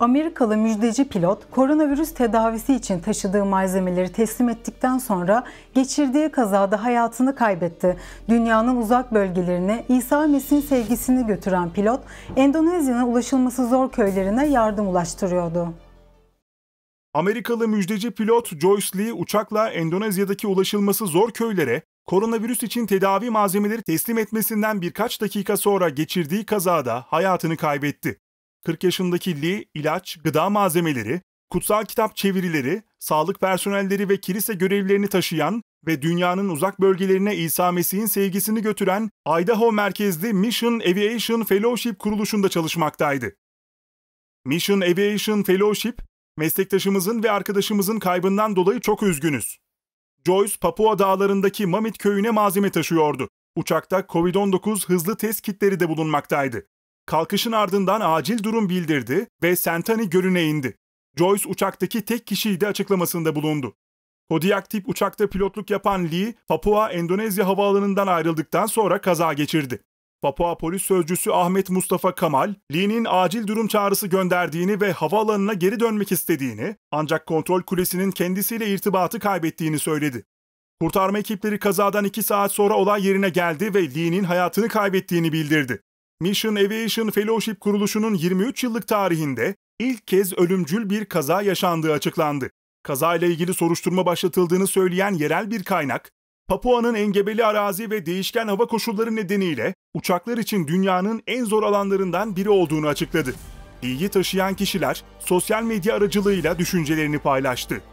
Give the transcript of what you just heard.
Amerikalı müjdeci pilot koronavirüs tedavisi için taşıdığı malzemeleri teslim ettikten sonra geçirdiği kazada hayatını kaybetti. Dünyanın uzak bölgelerine İsa Mesih'in sevgisini götüren pilot Endonezya'nın ulaşılması zor köylerine yardım ulaştırıyordu. Amerikalı müjdeci pilot Joyce Lee uçakla Endonezya'daki ulaşılması zor köylere koronavirüs için tedavi malzemeleri teslim etmesinden birkaç dakika sonra geçirdiği kazada hayatını kaybetti. 40 yaşındaki Lee ilaç, gıda malzemeleri, kutsal kitap çevirileri, sağlık personelleri ve kilise görevlerini taşıyan ve dünyanın uzak bölgelerine İsa Mesih'in sevgisini götüren Idaho merkezli Mission Aviation Fellowship kuruluşunda çalışmaktaydı. Mission Aviation Fellowship, meslektaşımızın ve arkadaşımızın kaybından dolayı çok üzgünüz. Joyce, Papua dağlarındaki Mamit köyüne malzeme taşıyordu. Uçakta COVID-19 hızlı test kitleri de bulunmaktaydı kalkışın ardından acil durum bildirdi ve Sentani Gölü'ne indi. Joyce uçaktaki tek kişiydi açıklamasında bulundu. Kodiak tip uçakta pilotluk yapan Lee, Papua Endonezya havaalanından ayrıldıktan sonra kaza geçirdi. Papua polis sözcüsü Ahmet Mustafa Kamal, Lee'nin acil durum çağrısı gönderdiğini ve havaalanına geri dönmek istediğini, ancak kontrol kulesinin kendisiyle irtibatı kaybettiğini söyledi. Kurtarma ekipleri kazadan 2 saat sonra olay yerine geldi ve Lee'nin hayatını kaybettiğini bildirdi. Mission Aviation Fellowship kuruluşunun 23 yıllık tarihinde ilk kez ölümcül bir kaza yaşandığı açıklandı. Kaza ile ilgili soruşturma başlatıldığını söyleyen yerel bir kaynak, Papua'nın engebeli arazi ve değişken hava koşulları nedeniyle uçaklar için dünyanın en zor alanlarından biri olduğunu açıkladı. Bilgi taşıyan kişiler sosyal medya aracılığıyla düşüncelerini paylaştı.